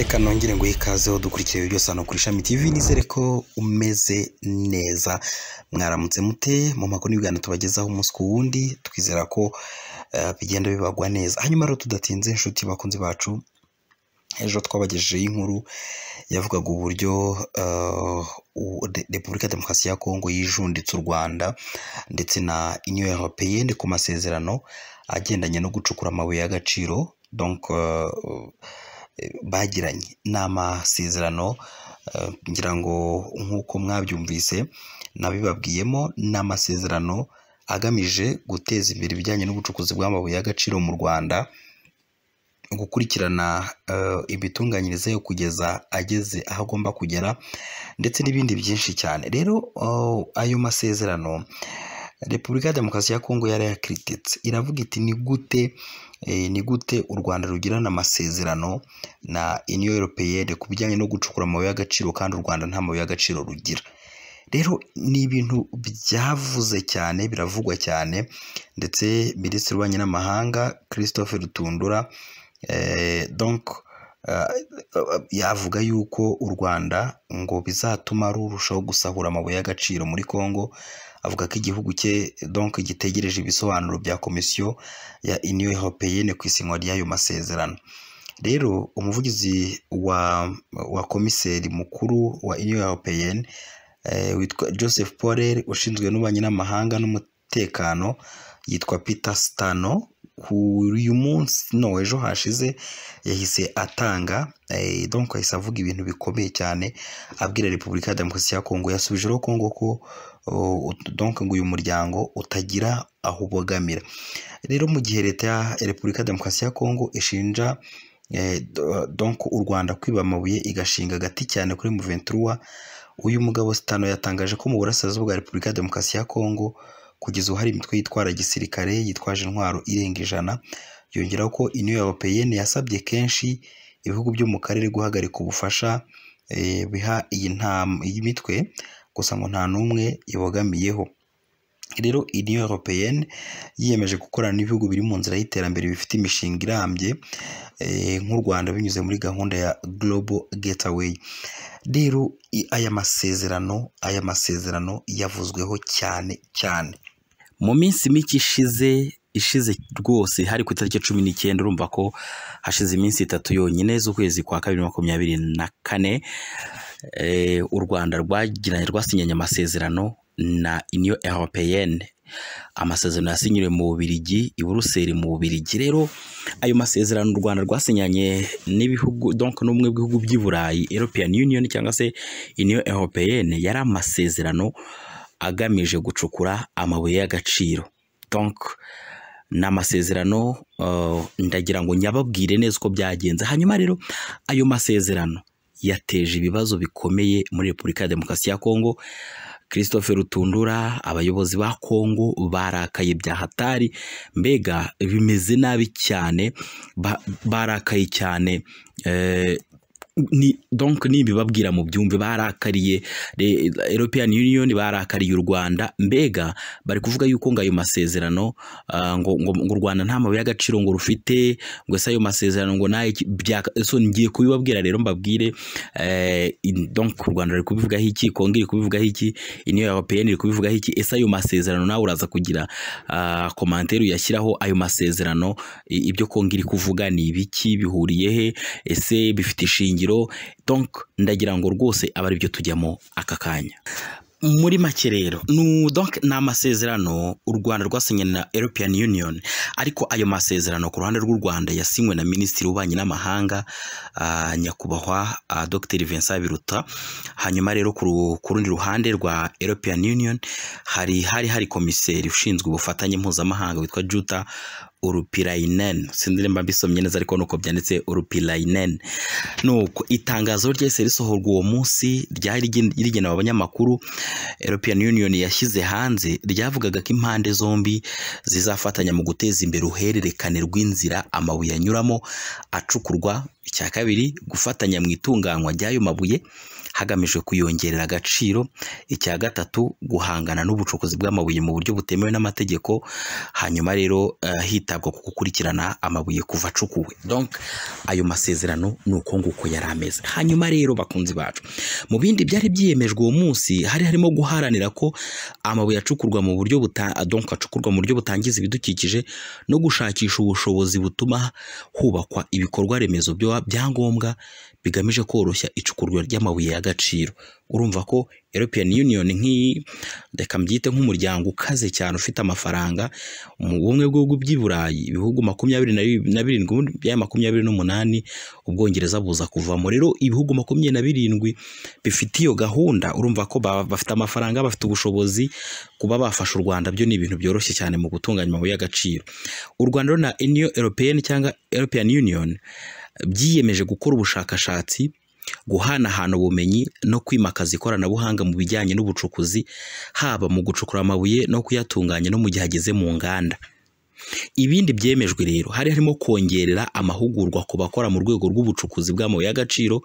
reka nongere ngo ikazeho dukurikiye byose hano kuri ishami tv nizere ko umeze neza mwaramutse mute mu makuru y'ibigana tubagezaho umunsi ku wundi twizera ko eh, bigenda bibagwa neza hanyuma rero tudatinze inshuti bakunzi bacu ejo twabagejejeho inkuru yavugaga uburyo eh, repubulika ya demokarasi ya kongo yijunditse u rwanda ndetse na inyo europeyende ku masezerano agendanye no gucukura amabuye y'agaciro donc eh, bagiranye ni amasezerano eh, ngira ngo nk'uko mwabyumvise nabibabwiyemo ni amasezerano agamije guteza imbere ibijyanye n'ubucukuzi bw'amabuye y'agaciro mu Rwanda gukurikirana eh, imitunganyirize yo kugeza ageze aho agomba kugera ndetse n'ibindi byinshi cyane rero oh, ayo masezerano repubulika ya demokarasi ya kongo yarayakiritse iravuga iti ni gute Eh, ni gute u Rwanda rugirana amasezerano na uniyo europeyenne ku bijyanye no gucukura amabuye y'agaciro kandi u Rwanda nta mabuye y'agaciro rugira rero ni ibintu byavuze cyane biravugwa cyane ndetse minisitiri w'ububanyi n'amahanga christophe Rutundura eh, donc eh, yavuga yuko u Rwanda ngo bizatuma rurushaho gusahura amabuye y'agaciro muri Congo avuga ko igihugu cye donc gitegereje ibisobanuro bya komisiyo ya uniyo europeyene ku isinywa ry'ayo masezerano rero umuvugizi wa wa komiseri mukuru wa uniyo europeyene eh, witwa joseph Paul ushinzwe n'ububanyi n'amahanga n'umutekano yitwa peter stano ku uyu munsi no ejo hashize yahise atanga eh, donko yahise avuga ibintu bikomeye cyane abwira repubulika ya demokarasi ya kongo yasubijeho kongo ko oh, donko ngo uyu muryango utagira aho ubogamira rero mu gihe leta ya repubulika ya demokarasi ya kongo ishinja eh, donko u rwanda kwiba amabuye igashinga agati cyane kuri muventura uyu mugabo sitano yatangaje ko mu burasirazuba bwa repubulika ya demokarasi ya kongo kugeza ubu hari imitwe yitwara gisirikare yitwaje intwaro irenga ijana yongeraho ko iniyo europeyeni yasabye kenshi ibihugu byo mu karere guhagarika ubufasha eh, biha iyi mitwe gusa ngo nta n'umwe ibogamiyeho rero iniyo europeyeni yiyemeje gukorana n'ibihugu biri mu nzira y'iterambere bifite imishinga irambye eh, nk'u rwanda binyuze muri gahunda ya global gateway rero aya masezerano aya masezerano yavuzweho cyane cyane mu minsi mike ishize ishize rwose hari ku itariki cumi n'icyenda urumva ko hashize iminsi itatu yonyine z'ukwezi kwa kabiri makumyabiri na kane eh, u Rwanda rwagiranye rwasinyanye amasezerano na iniyo eropeyene amasezerano yasinyiriwe mu Bubiligi i Buruseli mu Bubiligi rero ayo masezerano u Rwanda rwasinyanye n'ibihugu donc n'umwe bw'ibihugu by'i Burayi European Union cyangwa se Union Européenne yari amasezerano agamije gucukura amabuye y'agaciro donk ni amasezerano uh, ndagira ngo nyababwire neza uko byagenze hanyuma rero ayo masezerano yateje ibibazo bikomeye muri repubulika ya demokarasi ya kongo christophe rutundura abayobozi ba kongo barakaye bya hatari mbega bimeze nabi cyane barakaye cyane eh, donk nibibabwira mu byumve barakariye European Union barakariye u Rwanda mbega bari kuvuga yuko ngo masezerano ah, ngo ngo u Rwanda nta mabuye y'agaciro ngo rufite ngo se ayo masezerano ngo naye so ngiye kubibabwira rero mbabwire eh, donc u Rwanda ruri kubivugaho iki Kongo iri kubivugaho iki Union Européenne iri kubivugaho iki ese ayo masezerano nawe uraza kugira komantere ah, uyashyiraho ayo masezerano ibyo Kongo iri kuvuga ni ibiki bihuriye he ese bifite ishingiro agaciro donc ndagira ngo rwose aba aribyo tujyamo aka kanya muri make rero ni amasezerano u rwanda rwasinye na european union ariko ayo masezerano ku ruhande rw'u rwanda yasinywe na minisitiri w'ububanyi n'amahanga ah, nyakubahwa ah, dr vincent biruta hanyuma rero ku rundi ruhande rwa european union hari hari hari komiseri ushinzwe ubufatanye mpuzamahanga witwa juta urupirayineni sinzi nimba mbisomye neza ariko nuko byanditse urupirayineni nuko itangazo ryese risohorwa uwo munsi ryari rigenewe abanyamakuru european union yashyize hanze ryavugaga ko impande zombi zizafatanya mu guteza imbere uhererekane rw'inzira amabuye anyuramo acukurwa icya kabiri gufatanya mu itunganywa ry'ayo mabuye hagamijwe kuyongerera agaciro icya gatatu guhangana n'ubucukuzi bw'amabuye mu buryo butemewe n'amategeko hanyuma rero eh, hitabwa ku gukurikirana amabuye kuva acukuwe donc ayo masezerano ni uko nguko yari ameze hanyuma rero bakunzi bacu mu bindi byari byiyemejwe uwo munsi hari harimo guharanira ko amabuye acukurwa mu buryo donc acukurwa mu buryo butangiza ibidukikije no gushakisha ubushobozi butuma hubakwa ibikorwa remezo byangombwa bigamije koroshya icukurwa ry'amabuye agaciro urumva ko European Union nk'iyi reka mbyite nk'umuryango ukaze cyane ufite amafaranga mu bumwe bw'ibihugu by'i Burayi ibihugu makumyabiri na birindwi byari makumyabiri n'umunani Ubwongereza buza kuvamo rero ibihugu makumyabiri na birindwi bifite iyo gahunda urumva ko bafite amafaranga bafite ubushobozi kuba bafasha u Rwanda byo ni ibintu byoroshye cyane mu gutunganya amabuye y'agaciro u Rwanda na Union European cyangwa European Union byiyemeje gukora ubushakashatsi guhanahana ubumenyi no kwimakaza ikoranabuhanga mu bijyanye n'ubucukuzi, haba mu gucukura amabuye no kuyatunganya no mu gihe ageze mu nganda. Ibindi byemejwe rero hari harimo kongerera amahugurwa ku bakora mu rwego rw'ubucukuzi bw'amabuye y'agaciro,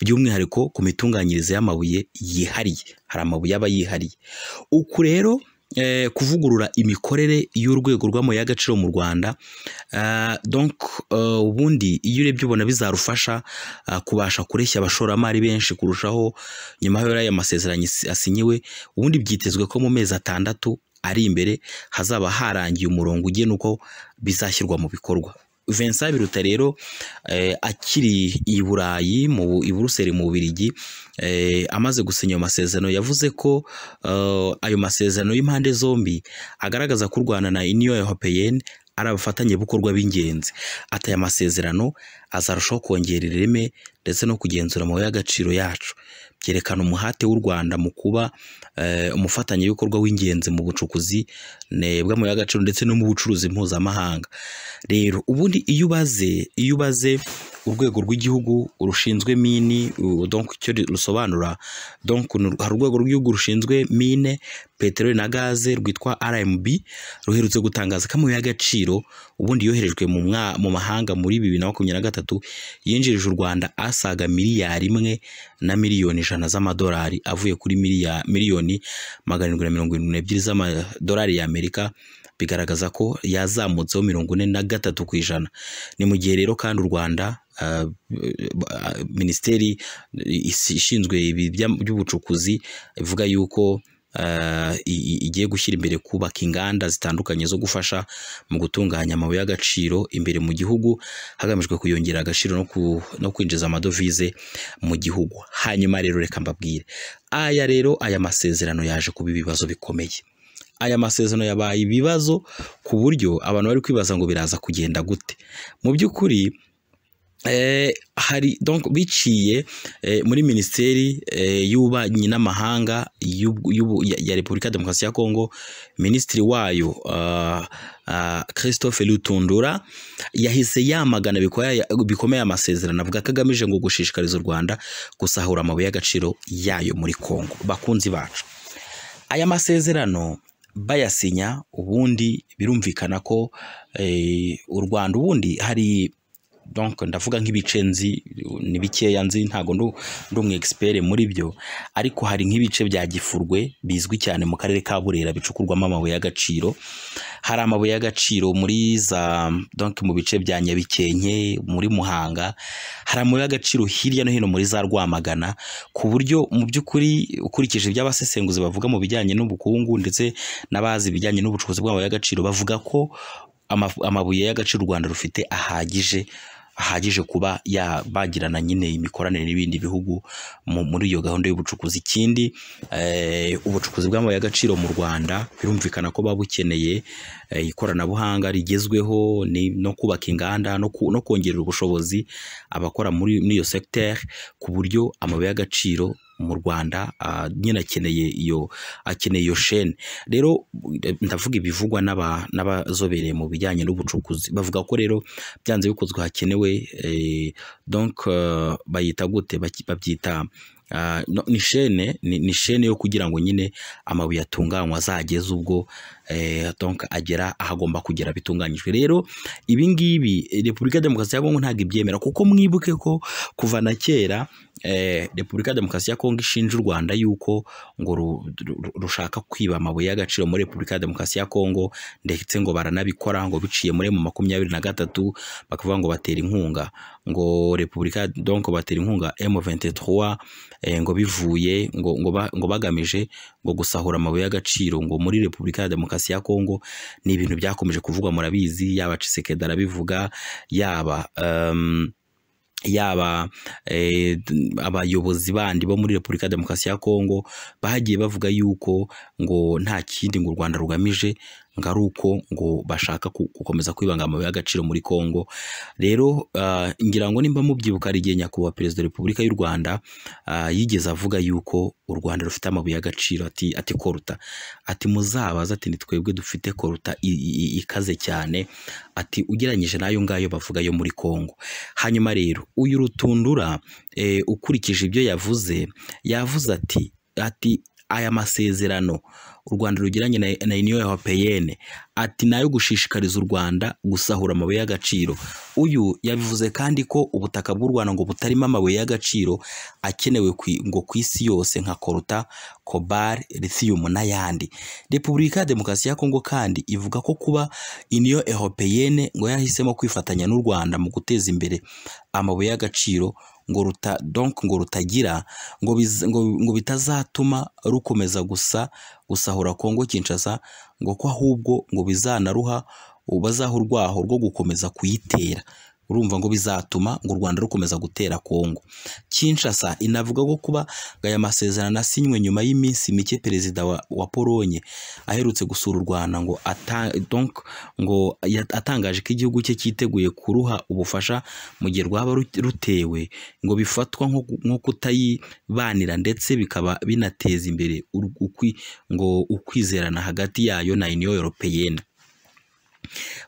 by'umwihariko ku mitunganyirize y'amabuye yihariye, hari amabuye aba yihariye. Uku rero Eh, kuvugurura imikorere y'urwego rw'amabuye y'agaciro mu rwanda eh, donc eh, ubundi iyo urebye ubona bizarufasha kubasha kureshya abashoramari benshi kurushaho nyuma y'aya masezerano asinyiwe ubundi byitezwe ko mu mezi atandatu ari imbere hazaba harangiye umurongo ugena uko bizashyirwa mu bikorwa Vincent Biruta rero eh, akiri i Burayi mu i Buruseli mu Bubiligi eh, amaze gusinya ayo masezerano yavuze ko eh, ayo masezerano y'impande zombi agaragaza ko u Rwanda na Union Européenne ari abafatanyabikorwa b'ingenzi ati aya masezerano azarushaho kongera ireme ndetse no kugenzura amabuye y'agaciro yacu byerekana umuhate w'u Rwanda mu kuba eh, umufatanyabikorwa w'ingenzi mu bucukuzi bw'amabuye y'agaciro ndetse no mu bucuruzi mpuzamahanga rero ubundi iyo ubaze iyo ubaze urwego rw'igihugu rushinzwe mini icyo rusobanura donc hari urwego rw'igihugu rushinzwe mine peteroli na gaze rwitwa RMB ruherutse gutangaza ko amabuye y'agaciro ubundi yoherejwe mu mu mahanga muri bibiri na makumyabiri na gatatu yinjirije u Rwanda asaga miliyari imwe na miliyoni ijana z'amadolari avuye kuri miliyoni magana arindwi na mirongo irindwi n'ebyiri z'amadolari y'Amerika bigaragaza ko yazamutseho mirongo ine na gatatu ku ijana ni mu gihe rero kandi u Rwanda minisiteri ishinzwe iby'ubucukuzi ivuga yuko igiye gushyira imbere kubaka inganda zitandukanye zo gufasha mu gutunganya amabuye y'agaciro imbere mu gihugu hagamijwe kuyongera agaciro no kwinjiza amadovize mu gihugu hanyuma rero reka mbabwire aya rero aya masezerano yaje kuba ibibazo bikomeye aya masezerano yabaye ibibazo ku buryo abantu bari kwibaza ngo biraza kugenda gute mu by'ukuri Eh, hari donc biciye eh, muri minisiteri eh, y'ububanyi n'amahanga ya repubulika demokarasi ya kongo minisitiri wayo ah, ah, christophe rutundura yahise yamagana bikomeye amasezerano avuga ko agamije ngo gushishikariza u rwanda gusahura amabuye y'agaciro yayo muri kongo bakunzi bacu aya masezerano bayasinya ubundi birumvikana ko u rwanda ubundi hari donko ndavuga nk'ibice nzi ni bikeya nzi ntago ndi umu muri byo ariko hari nk'ibice bya gifurwe bizwi cyane mu karere ka burera bicukurwamo amabuye y'agaciro hari amabuye y'agaciro muri za donko mu bice bya nyabikenke muri muhanga hari amabuye y'agaciro hirya no hino muri za rwamagana ku buryo mu by'ukuri ukurikije iby'abasesenguzi bavuga mu bijyanye n'ubukungu ndetse n'abazi ibijyanye n'ubucukuzi bw'amabuye y'agaciro bavuga ko amabuye y'agaciro u rwanda rufite ahagije ahagije kuba ya yabagirana nyine imikoranire n'ibindi bihugu muri iyo gahunda y'ubucukuzi ikindi eh, ubucukuzi bw'amabuye y'agaciro mu Rwanda birumvikana ko buba bukeneye eh, ikoranabuhanga rigezweho no kubaka inganda no kongerera ubushobozi abakora muri iyo segiteri ku buryo amabuye y'agaciro mu rwanda nyine akeneye iyo akeneye iyo sheni rero ndavuga ibivugwa n'abazobereye mu bijyanye n'ubucukuzi bavuga ko rero byanze bikunzwe hakenewe e, donc e, bayita gute babyita ni shene ni shene yo kugira ngo nyine amabuye atunganywa azageze ubwo e, agera ahagomba kugera bitunganyijwe rero ibi ngibi repubulika ya demokarasi ya kongo ntabwo ibyemera kuko mwibuke ko kuva na kera Eh, repubulika ya demokarasi ya kongo ishinja u rwanda yuko ngo rushaka kwiba amabuye y'agaciro muri repubulika ya demokarasi ya kongo ndetse ngo baranabikora ngo biciye muri mu makumyabiri na gatatu bakavuga ngo batera inkunga ngo repubulika donko batera inkunga M23 eh, ngo bivuye ngo ngo bagamije ngo gusahura amabuye y'agaciro ngo muri repubulika ya demokarasi ya kongo ni ibintu byakomeje kuvugwa murabizi yaba Chisekedi arabivuga yaba ehm, yaba eh, abayobozi bandi bo muri repubulika demokarasi ya kongo bagiye bavuga yuko ngo nta kindi ngo u rwanda rugamije ngo ari uko ngo bashaka gukomeza kwibanga amabuye y'agaciro muri Congo rero ah, ngira ngo nimba mubyibuka hari igihe nyakubahwa perezida wa repubulika y'u Rwanda ah, yigeze avuga yuko u Rwanda rufite amabuye y'agaciro ati ati koruta ati muzabaza ati ni twebwe dufite koruta ikaze cyane ati ugereranyije n'ayo ngayo bavuga yo muri Congo hanyuma rero uyu rutundura eh, ukurikije ibyo yavuze yavuze ati ati aya masezerano u Rwanda rugiranye na Union Européenne ati nayo gushishikariza u Rwanda gusahura amabuye y'agaciro uyu yabivuze kandi ko ubutaka bw'u Rwanda ngo butarimo amabuye y'agaciro akenewe ngo ku isi yose nka koruta cobalt lithium n'ayandi Repubulika ya Demokarasi ya Kongo kandi ivuga ko kuba iniyo Européenne ngo yahisemo kwifatanya n'u Rwanda mu guteza imbere amabuye y'agaciro ngo ruta donc ngo rutagira ngo ngo bitazatuma rukomeza gusa gusahura Kongo Kinshasa ngo ko ahubwo ngo bizanaruha bazaho urwaho rwo gukomeza kuyitera urumva ngo bizatuma ngo u Rwanda rukomeza gutera Kongo Kinshasa inavuga ko kuba aya masezerano asinywe nyuma y'iminsi mike perezida wa, wa Polonye aherutse gusura u Rwanda ngo ata, donc ngo atangaje ko igihugu cye cyiteguye kuruha ubufasha mu gihe rwaba rutewe ngo bifatwa nko kutayibanira ndetse bikaba binateza imbere ngo ukwizerana hagati yayo na Union Européenne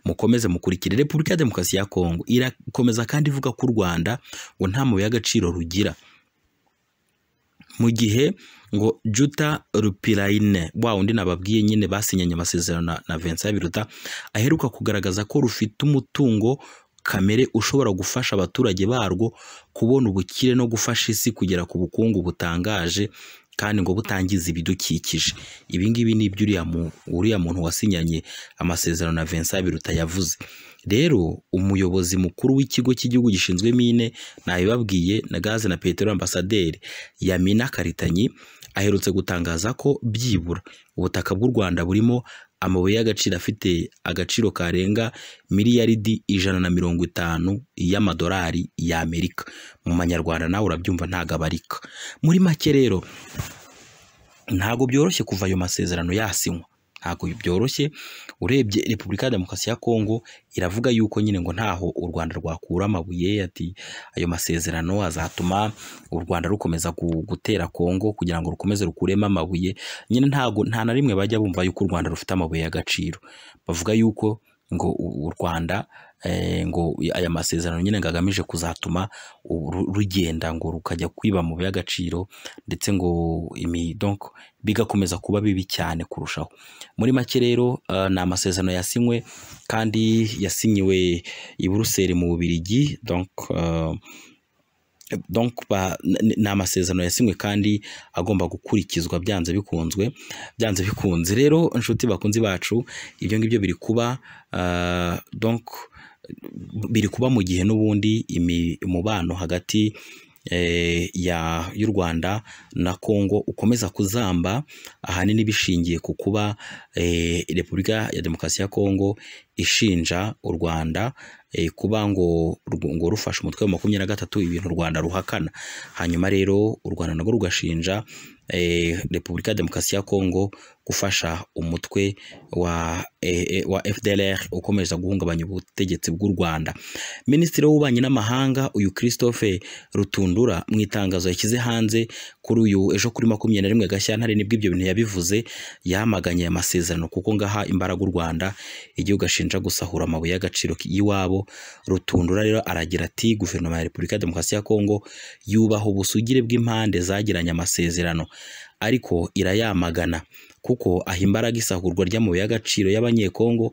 mukomeze mukurikire repubulika ya demokarasi ya kongo irakomeza kandi ivuga ko u rwanda ngo nta mabuye y'agaciro rugira mu gihe ngo juta rupirayine wa undi nababwiye nyine basinyanye amasezerano na Vincent Biruta aheruka kugaragaza ko rufite umutungo kamere ushobora gufasha abaturage barwo kubona ubukire no gufasha isi kugera ku bukungu butangaje kandi ngo butangiza ibidukikije ibi ngibi ni ibyo uriya muntu wasinyanye amasezerano na Vincent Biruta yavuze rero umuyobozi mukuru w'ikigo cy'igihugu gishinzwe mine nabibabwiye na gaze na Petero ambasaderi Yamina Karitanyi aherutse gutangaza ko byibura ubutaka bw'u Rwanda burimo amabuye y'agaciro afite agaciro karenga miliyaridi ijana na mirongo itanu y'amadolari y'Amerika mu manyarwanda nawe urabyumva ntago abarika muri make rero ntago byoroshye kuva ayo masezerano yasinywa ntabwo byoroshye urebye repubulika ya demokarasi ya kongo iravuga yuko nyine ngo ntaho u rwanda rwakura amabuye ati ayo masezerano azatuma u rwanda rukomeza gutera kongo kugira ngo rukomeze rukuremo amabuye nyine ntabwo nta na rimwe bajya bumva yuko u rwanda rufite amabuye y'agaciro bavuga yuko ngo u rwanda Eh, ngo aya masezerano nyine ngo agamije kuzatuma rugenda ngo rukajya kwiba mu by'agaciro ndetse ngo imi donc bigakomeza kuba bibi cyane kurushaho muri make rero eh, ni amasezerano yasinywe kandi yasinyiwe i buruseli mu bubirigi eh, ni amasezerano yasinywe kandi agomba gukurikizwa byanze bikunzwe byanze bikunze rero inshuti bakunzi bacu ibyo ngibyo biri kuba donko biri kuba mu gihe n'ubundi umubano hagati eh, y'u Rwanda na Congo ukomeza kuzamba ahanini bishingiye ku kuba eh, Repubulika ya Demokarasi ya Congo ishinja u Rwanda eh, kuba ngo ngo rufashe umutwe wa makumyabiri na gatatu ibintu u Rwanda ruhakana hanyuma rero u Rwanda narwo rugashinja Repubulika ya Demokarasi ya Congo gufasha umutwe wa e, e, wa FDLR ukomeza guhungabanya ubutegetsi bw'u Rwanda Minisitiri w'ububanyi n'amahanga uyu Christophe Rutundura mu itangazo yashyize hanze kuri uyu ejo kuri makumyabiri na rimwe Gashyantare nibwo ibyo bintu yabivuze yamaganye aya masezerano kuko ngaha imbaraga u Rwanda igihugu ashinja gusahura amabuye y'agaciro y'iwabo Rutundura rero aragira ati guverinoma ya Repubulika ya Demokarasi ya Kongo yubaha ubusugire bw'impande zagiranye amasezerano ariko irayamagana kuko aha imbaraga isahurwa ry'amabuye y'agaciro y'Abanyekongo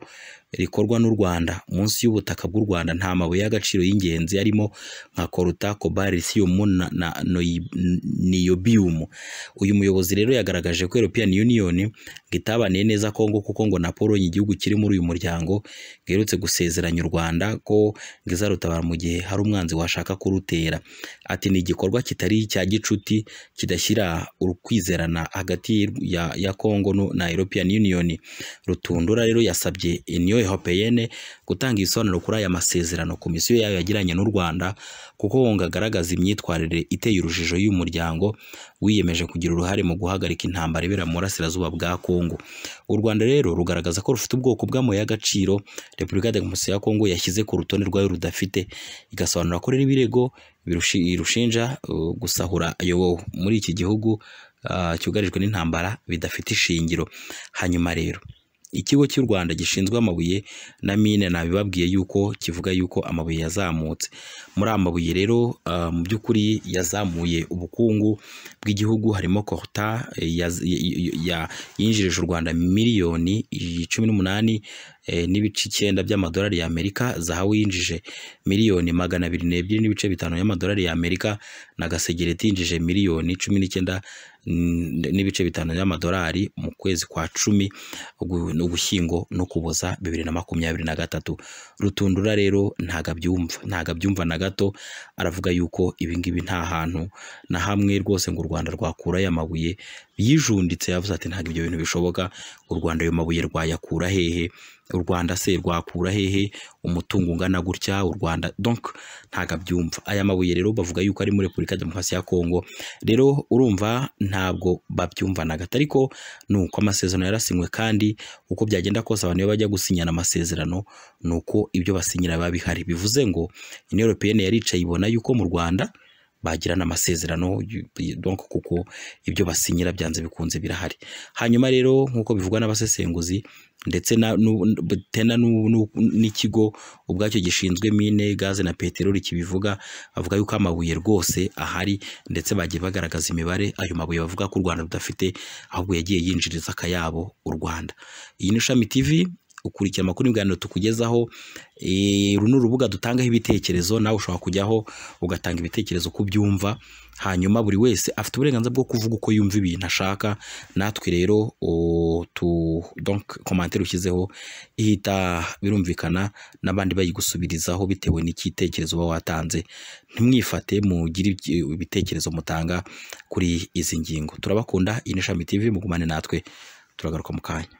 rikorwa n'u Rwanda munsi y'ubutaka bw'u Rwanda nta mabuye y'agaciro y'ingenzi arimo nka Coltan Cobalt Lithium na Niobium uyu muyobozi rero yagaragaje ko European Union ngo neza Congo kuko ngo na Pologne igihugu kiri muri uyu muryango giherutse gusezeranya u Rwanda ko ngo mu gihe hari umwanzi washaka kurutera ati ni igikorwa kitari cya gicuti kidashyira urukwizerana hagati ya, ya Congo na European Union Rutundura rero yasabye Union européenne gutanga ibisobanuro kuri aya masezerano komisiyo yayo yagiranye n'u Rwanda kuko ngo agaragaza imyitwarire iteye urujijo y’umuryango wiyemeje kugira uruhare mu guhagarika intambara ibera mu burasirazuba bwa Kongo u Rwanda rero rugaragaza ko rufite ubwoko bw'amabuye y'agaciro Repubulika Demokarasi ya Kongo yashyize ku rutonde rwayo rudafite igasobanura ko rero ibirego birushinja uh, gusahura muri iki gihugu uh, cyugarijwe n'intambara bidafite ishingiro hanyuma rero Ikigo cy'u Rwanda gishinzwe amabuye na mine nabibabwiye yuko kivuga yuko amabuye yazamutse. Muri amabuye rero ah, mu by'ukuri yazamuye ubukungu bw'igihugu harimo eh, ya yinjirije u Rwanda miliyoni cumi n'umunani eh, n'ibice icyenda by'amadolari Amerika zahabu yinjije miliyoni magana abiri n'ebyiri n'ibice bitanu ya Amerika na gasegereti yinjije miliyoni cumi n'icyenda n'ibice bitanu by'amadolari mu kwezi kwa cumi ugushyingo no kuboza bibiri na makumyabiri na gatatu rutundura rero ntago abyumva ntago abyumva na gato aravuga yuko ibingibi nta hantu na hamwe rwose ngo u rwanda rwakura aya mabuye yijunditse yavuze ati ntabwo ibyo bintu bishoboka u rwanda ayo mabuye rwayakura hehe u Rwanda se rwakura hehe umutungo ungana gutya u Rwanda donc ntago abyumva aya mabuye rero bavuga yuko ari muri Repubulika ya Demokarasi ya Kongo rero urumva ntabwo babyumva na gato ariko nuko amasezerano yarasinywe kandi uko byagenda kose abantu bajya gusinyana amasezerano nuko ibyo basinyira biba bihari bivuze ngo Union Européenne yaricaye ibona yuko mu Rwanda bagirana amasezerano donc kuko ibyo basinyira byanze bikunze birahari hanyuma rero nk'uko bivugwa n'abasesenguzi ndetse n'ikigo ubwacyo gishinzwe mine gaze na peteroli kibivuga avuga yuko amabuye rwose ahari ndetse bagiye bagaragaza imibare ayo mabuye bavuga ko u rwanda rudafite ahubwo yagiye yinjiriza akayabo u rwanda iyi ni ishami tivi ukurikira amakuru n'ibiganiro tukugezaho eh, uru ni urubuga dutangaho ibitekerezo nawe ushobora kujyaho ugatanga ibitekerezo ku byumva hanyuma buri wese afite uburenganzira bwo kuvuga uko yumva ibintu ashaka natwe rero komantere ushyizeho ihita birumvikana n'abandi bayigusubirizaho bitewe n'igitekerezo uba watanze ntimwifate mugire ibitekerezo mutanga kuri izi ngingo turabakunda iyi ni ishami tv mugumane natwe turagaruka mu kanya